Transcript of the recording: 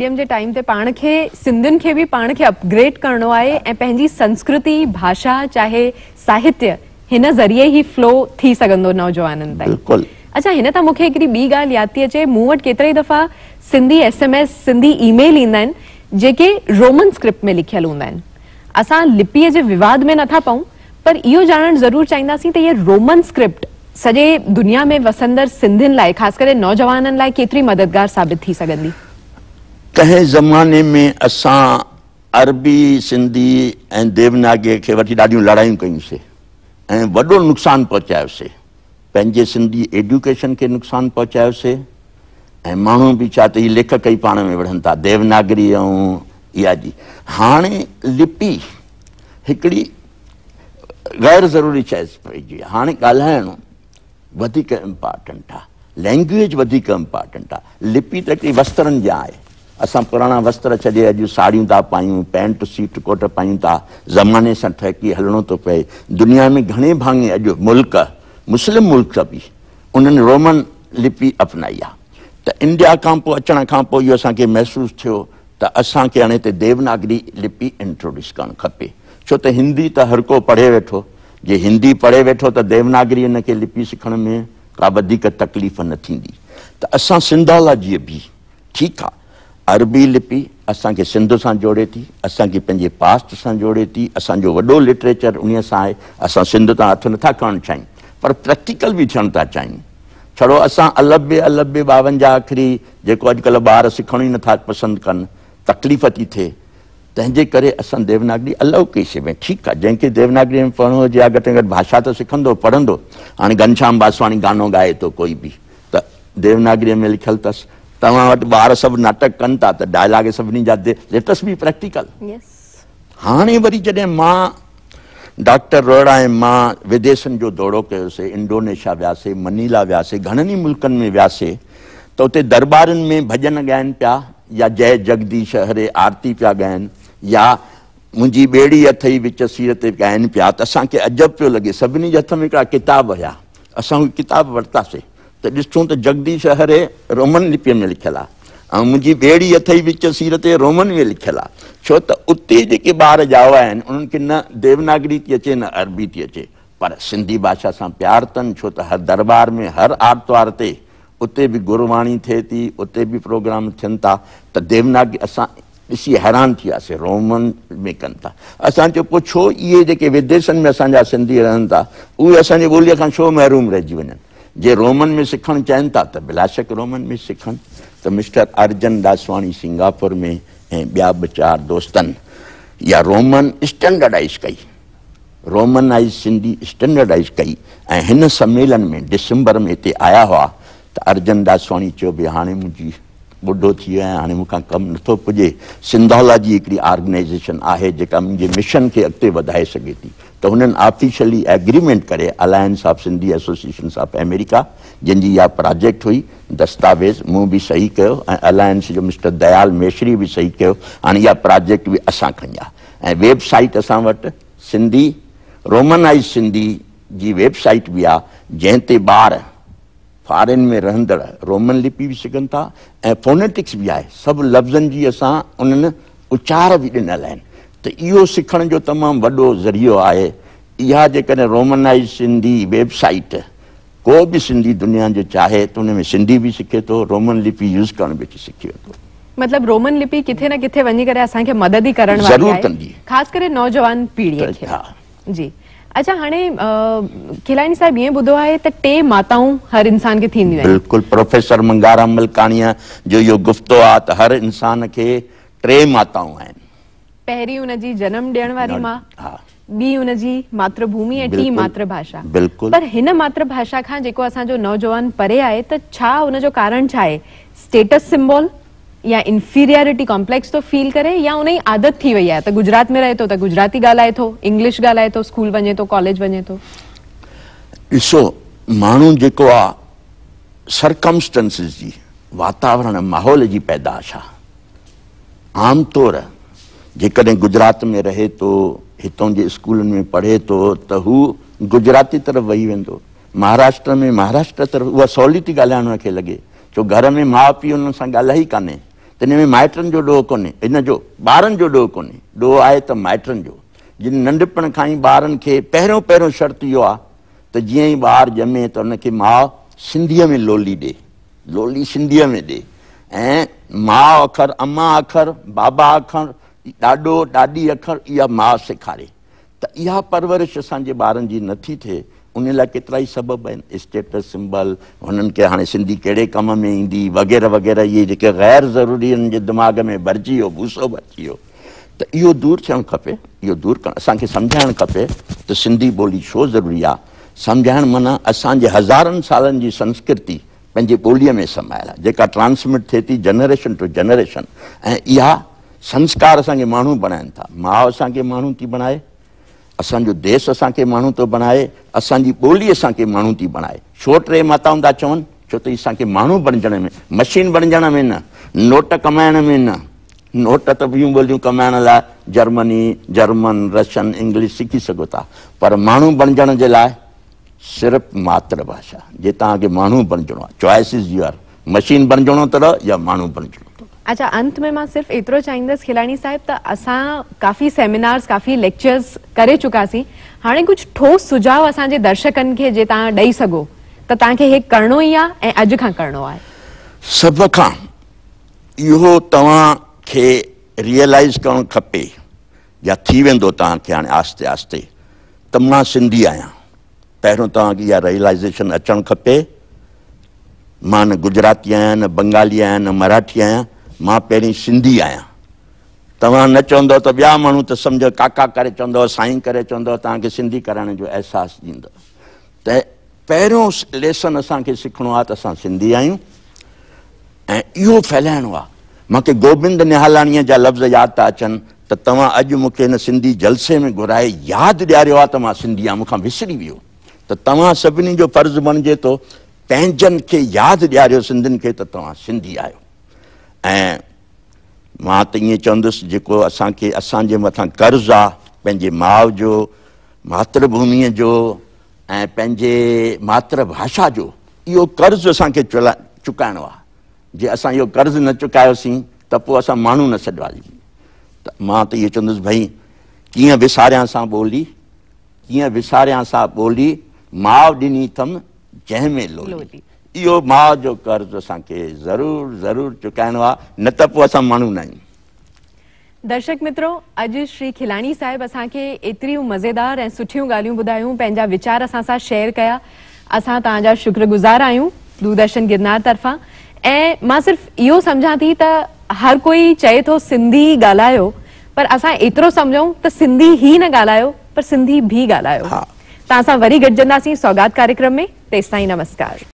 medium के time से पान के सिंधियुनि के भी पान के अपग्रेड करिणो आहे ऐं संस्कृति भाषा चाहे साहित्य हिन ज़रिए ही फ्लो थी नौजवान नौजवाननि अच्छा हिन तां मूंखे हिकिड़ी ॿी ॻाल्हि यादि थी अचे मूं वटि दफ़ा Sindhi S M S Sindhi email ईंदा जेके रोमन स्क्रिप्ट में लिखल हूंदा अस लिपि के जे विवाद में ना पऊं पर इहो ॼाणणु जरूर चाहींदासीं त ये रोमन स्क्रिप्ट सजे दुनिया में वसंदर सिंधियुनि लाए ख़ासि करे नौजवाननि लाइ मददगार साबित थी सगंदी कंहिं ज़माने में असां अरबी सिंधी ऐं देवनागरीअ खे वठी ॾाढियूं लड़ायूं कयूंसीं ऐं वॾो नुक़सानु पहुचायोसीं पंहिंजे सिंधी एडुकेशन खे नुक़सानु पहुचायोसीं ऐं माण्हू बि छा त हीअ लेखक ई पाण में विढ़नि था देवनागरी ऐं इहा जी हाणे लिपी हिकिड़ी गैर ज़रूरी शइ पइजी हाणे ॻाल्हाइणु वधीक इम्पोटेंट आहे लैंग्वेज वधीक इम्पोटेंट आहे लिपी त हिकिड़ी वस्त्रनि जा आहे असां पुराणा वस्त्र छॾे अॼु साड़ियूं था पायूं पेंट सीट कोट पायूं था ज़माने सां ठहिकी हलणो थो पए दुनिया में घणे भाङे अॼु मुल्क़ मुस्लिम मुल्क़ बि उन्हनि रोमन लिपि अपनाई आहे त इंडिया खां पोइ अचण खां पोइ इहो असांखे महिसूसु थियो त असांखे हाणे हिते देवनागरी लिपि इंट्रोड्यूस करणु खपे छो त हिंदी त हर को पढ़े वेठो जे हिंदी पढ़े वेठो त देवनागरी हिन लिपि लिपी सिखण में का वधीक तकलीफ़ न थींदी त असां सिंधालॉजीअ बि ठीकु आहे अरबी लिपि असांखे सिंध सां जोड़े थी असांखे पंहिंजे पास्ट सां जोड़े थी असांजो वॾो लिटरेचर उन सां आहे असां सिंध तां हथु नथा करणु चाहियूं पर प्रैक्टिकल बि थियणु था चाहियूं छड़ो असां अलब ॿावंजाह आख़िरी जेको अॼुकल्ह ॿार सिखण ई नथा पसंदि कनि तकलीफ़ थी थिए तंहिंजे करे असां देवनागरी अलव कई सघे ठीकु आहे जंहिंखे देवनागरी में पढ़णो हुजे या घटि घटि भाषा त सिखंदो पढ़ंदो हाणे घनश्याम बासवाणी गानो गाए थो कोई बि त देवनागरीअ में लिखियलु अथसि तव्हां वटि ॿार नाटक कन था तो डायलॉग सभिनी जा लेटस बी प्रैक्टिकल हाँ वरी जैसे माँ डॉक्टर रोड़ा ऐं मां विदेशनि जो दौड़ो कयोसीं इंडोनेशिया वियासीं मनीला वियासीं घणनि ही मुल्कनि में वियासीं तो उत दरबार में भजन गायन पिया या जय जगदीश हरे आरती पिया गायन या मुंहिंजी ॿेड़ी अथई विच सीर ते ॻाइनि तो त असांखे अजब पियो लॻे सभिनी हथ में किताब हुआ असा किताब वरितासीं त ॾिसूं त जगदीश हरे रोमन लिपीअ में लिखियलु आहे ऐं मुंहिंजी ॿेड़ी अथई विच सीर ते रोमन में लिखियलु आहे छो त उते जेके ॿार जावा आहिनि उन्हनि खे न देवनागरी थी अचे न अरबी थी अचे पर सिंधी भाषा सां प्यार अथनि छो त हर दरबार में हर आर्तवार ते उते बि गुरवाणी थिए थी उते बि प्रोग्राम थियनि था त देवनागरी असां ॾिसी हैरान थी वियासीं रोमन में कनि था असांजो पुछो इहे जेके विदेशनि में असांजा सिंधी रहनि था उहे असांजी ॿोलीअ खां छो महरूम रहिजी वञनि जे रोमन में सिखणु चाहिनि था त बिलाशक रोमन में सिखनि त मिस्टर अर्जन दासवाणी सिंगापुर में ऐं ॿिया ॿ चारि दोस्तनि इहा रोमन स्टैंडर्डाइज़ कई रोमनाइज़ सिंधी स्टैंडर्डाइज़ कई ऐं हिन सम्मेलन में डिसंबर में हिते आया हुआ त अर्जन दासवाणी चयो भई हाणे मुंहिंजी बुढ़ो थी हाँ मुखा कम नो पुजे सिंधौला की एक ऑर्गेनाइज़ेशन है जेका मुझे मिशन के अगत बधाए सके थी त ऑफिशियली एग्रीमेंट कर alliance of Sindhi associations of America जिनकी यह प्रोजेक्ट हुई दस्तावेज़ मु भी सही अलायंस जो मिस्टर दयाल मेशरी भी सही हाँ यह प्रोजेक्ट भी अस खा वेबसाइट अस सिंधी रोमनाइज़ सिंधी जी वेबसाइट भी आ जंहिं बार फॉरेन में रहंदड़ रोमन लिपि भी सिखनि था ऐं फोनेटिक्स बि आहे सभु लफ़्ज़नि जी असां उन्हनि उचार भी दिनल तो त इहो सिखण जो ज़रियो आहे इहा जेकॾहिं रोमनाइज़ सिंधी वेबसाइट को बि सिंधी दुनिया जो चाहे तो उन में सिंधी बि सिखे थो रोमन लिपि यूज़ कर बि सिखी थो रोमन मतलब लिपि किथे न किथे वञी मदद ई करणु ज़रूरु कंदी ख़ासि जी अच्छा हाणे खिलानी साहिब ये बुधो है त तो टे माताऊं हर इंसान के थींदी बिल्कुल प्रोफेसर मंगाराम मलकाणीअ जो इहो गुफ़्तो आहे हर इंसान खे टे माताऊं आहिनि पहिरीं हुनजी जनम ॾियण वारी मां हा ॿी हुनजी मातृभूमि ऐं टी मातृभाषा बिल्कुलु पर हिन मातृभाषा खां जेको असांजो नौजवान परे आए तो छा हुनजो कारण छा आहे स्टेटस सिम्बॉल या इन्फीरियरिटी कॉम्प्लेक्स तो फील करे या उन जी आदत थी वई आहे त गुजरात में रहे थो त गुजराती ॻाल्हाए थो इंग्लिश ॻाल्हाए थो स्कूल वञे थो कॉलेज वञे थो ॾिसो माण्हू जेको आहे सरकमस्टेंसेस जी वातावरण माहौल जी पैदाश आहे आमतौर जेकॾहिं गुजरात में रहे थो हितां जे स्कूलनि में पढ़े थो त हू गुजराती तरफ़ वेही वेंदो महाराष्ट्र में महाराष्ट्र तरफ़ उहा सवली थी ॻाल्हाइण खे लॻे छो घर में माउ पीउ हुननि सां ॻाल्हाई कान्हे त इन में माइटनि जो ॾोहु कोन्हे जो ॿारनि जो ॾोहु कोन्हे ॾोहु आहे त माइटनि जो जिन नंढपण खां ई ॿारनि खे पहिरियों पहिरियों शर्त इहो आहे त जीअं ई ॿारु ॼमे त हुनखे माउ सिंधीअ में लोली ॾे लोली सिंधीअ में ॾे ऐं माउ अख़र अमा अख़र बाबा अखर ॾाॾो ॾाॾी अख़र इहा माउ सेखारे त इहा परवरिश असांजे ॿारनि जी नथी थिए उन लाइ केतिरा ई सबब आहिनि स्टेटस सिंबल हुननि खे हाणे सिंधी कहिड़े कम में ईंदी वग़ैरह वग़ैरह इहे जेके गैर ज़रूरी आहिनि जे दिमाग़ में भरिजी वियो भूसो भरिजी वियो त इहो दूरि थियणु खपे इहो दूरि करणु असांखे सम्झाइणु खपे त सिंधी ॿोली छो ज़रूरी आहे सम्झाइणु माना असांजे हज़ारनि सालनि जी संस्कृति पंहिंजी ॿोलीअ में समायल आहे जेका ट्रांसमिट थिए थी जनरेशन टू जनरेशन ऐं इहा संस्कार असांखे माण्हू बणाइनि था माउ असांखे माण्हू थी बणाए असांजो देश अस मू तो बणाए असांजी ॿोली असांखे माण्हू थी बणाए छो माताओं का चवन छो त असांखे माण्हू बणजण में मशीन बणजण में न नोट कमायण में न नोट त ॿियूं ॿोलियूं कमाइण लाइ जर्मनी जर्मन रशियन इंग्लिश सीखी सघो पर माण्हू बणजण जे लाइ सिर्फ़ु मातृभाषा जे तव्हांखे माण्हू बणजणो आहे चॉइसिस यू आर मशीन बणजणो अथव या मू बणजणो अच्छा अंत में मां सिर्फ एतरो चाहिंदस खिलाणी साहिब त असां काफ़ी सेमिनार्स काफी लेक्चर्स करे चुकासीं हाणे कुझु ठोस सुझाव असांजे दर्शकन खे जे तव्हां ॾेई सघो त तव्हांखे हे करिणो ई आहे ऐं अॼु खां करिणो आहे सभ खां इहो तव्हांखे रियलाइज़ करणु खपे या थी वेंदो तव्हांखे आस्ते आहिस्ते त मां सिंधी आहियां पहिरियों तव्हांखे इहा रियलाइज़ेशन अचणु खपे मां न गुजराती आहियां न बंगाली आहियां न मराठी आहियां मां पहिरीं सिंधी आहियां तव्हां न चवंदव त ॿिया माण्हू त सम्झो काका करे चवंदव साईं करे चवंदव तव्हांखे सिंधी करण जो अहसासु ॾींदव त पहिरियों लेसन असांखे सिखणो आहे त असां सिंधी आहियूं ऐं इहो फैलाइणो आहे मूंखे गोबिंद निहालाणीअ जा लफ़्ज़ यादि था अचनि त तव्हां अॼु मूंखे हिन सिंधी जलसे में घुराए यादि ॾियारियो आहे त मां सिंधी आहियां मूंखां विसरी वियो त तव्हां सभिनी जो फर्ज़ु बणिजे थो पंहिंजनि खे यादि ॾियारियो सिंधियुनि खे त तव्हां सिंधी आहियो ऐं मां त ईअं चवंदुसि जेको असांखे असांजे मथां कर्ज़ु आहे पंहिंजे माउ जो मातृभूमिअ जो ऐं पंहिंजे मातृभाषा जो इहो कर्ज़ु असांखे चुला चुकाइणो आहे जे असां इहो कर्ज़ु न चुकायोसीं त पोइ असां माण्हू न सॾवासीं त मां त इहो चवंदुसि भई कीअं विसारियां सां ॿोली कीअं विसारियां सां ॿोली माउ ॾिनी अथमि जंहिंमें लोली इहो माउ जो कर्ज़ु आहे न त पोइ असां दर्शक मित्रों अॼु श्री खिलानी खिलाणी साहिब असांखे एतिरियूं मज़ेदार ऐं सुठियूं ॻाल्हियूं ॿुधायूं पंहिंजा वीचार असां शेयर कया असां तव्हांजा शुक्रगुज़ार आहियूं दूरदर्शन गिरनार तरफा ए मां सिर्फ यो सम्झां थी त हर कोई चाहे तो सिंधी गालायो पर असां एतिरो सम्झूं त सिंधी ही न गालायो पर सिंधी भी गालायो हा त वरी गॾजंदासीं स्वागत कार्यक्रम में तेसि नमस्कार